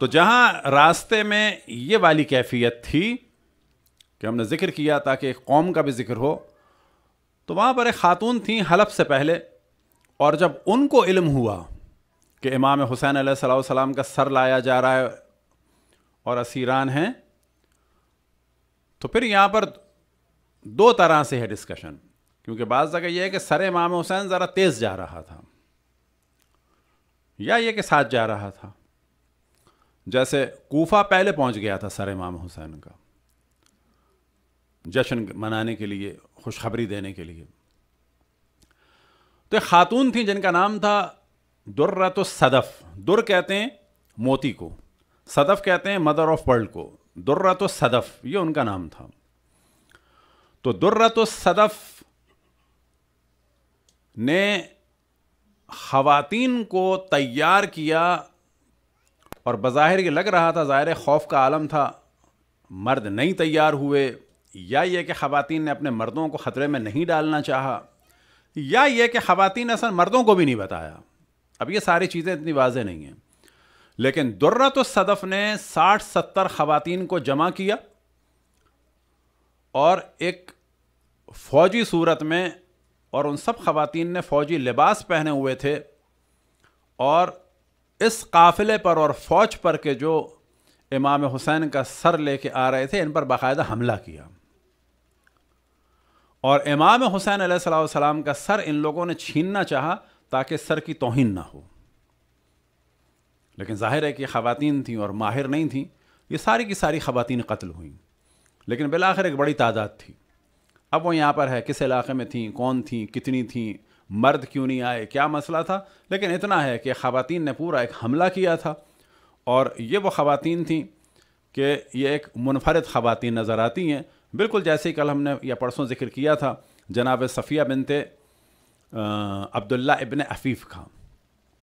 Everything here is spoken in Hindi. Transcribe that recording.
तो जहां रास्ते में ये वाली कैफियत थी कि हमने जिक्र किया ताकि एक कौम का भी जिक्र हो तो वहाँ पर एक ख़ातून थी हलफ से पहले और जब उनको इल्म हुआ कि इमाम हुसैन सलाम का सर लाया जा रहा है और असीरान हैं तो फिर यहाँ पर दो तरह से है डिस्कशन क्योंकि बाज जगह यह है कि सर इमाम हुसैन ज़रा तेज़ जा रहा था या ये कि साथ जा रहा था जैसे कोफा पहले पहुंच गया था सर इमाम हुसैन का जश्न मनाने के लिए खुशखबरी देने के लिए तो एक खातून थी जिनका नाम था दुर्रत तो सदफ़ दुर कहते हैं मोती को सदफ़ कहते हैं मदर ऑफ वर्ल्ड को दुर्रत तो सदफ़ ये उनका नाम था तो दुर्रत तो सदफ़ ने खातन को तैयार किया और बज़ाहिर ये लग रहा था ज़ाहिर खौफ का आलम था मर्द नहीं तैयार हुए या ये कि ख़वातीन ने अपने मर्दों को ख़तरे में नहीं डालना चाहा या ये कि ख़वातीन ने असल मर्दों को भी नहीं बताया अब ये सारी चीज़ें इतनी वाजह नहीं हैं लेकिन दुर्रत सदफ़ ने साठ सत्तर ख़वातीन को जमा किया और एक फ़ौजी सूरत में और उन सब ख़वातीन ने फ़ौजी लिबास पहने हुए थे और इस काफ़िले पर और फ़ौज पर के जो इमाम हुसैन का सर लेके आ रहे थे इन पर बाकायदा हमला किया और इमाम हुसैन सलाम का सर इन लोगों ने छीनना चाहा ताकि सर की तोहन ना हो लेकिन जाहिर है कि ख़वातीन थीं और माहिर नहीं थीं ये सारी की सारी ख़वातीन कत्ल हुई लेकिन बिलाखिर एक बड़ी तादाद थी अब वो यहाँ पर है किस इलाके में थीं कौन थीं कितनी थीं मर्द क्यों नहीं आए क्या मसला था लेकिन इतना है कि ख़वान ने पूरा एक हमला किया था और ये वो ख़वान थी कि ये एक मुनफरद ख़वात नज़र आती हैं बिल्कुल जैसे कल हमने या परसों जिक्र किया था जनाब सफ़िया बिनते अब्दुल्ला इबन अफ़ीफ़ खां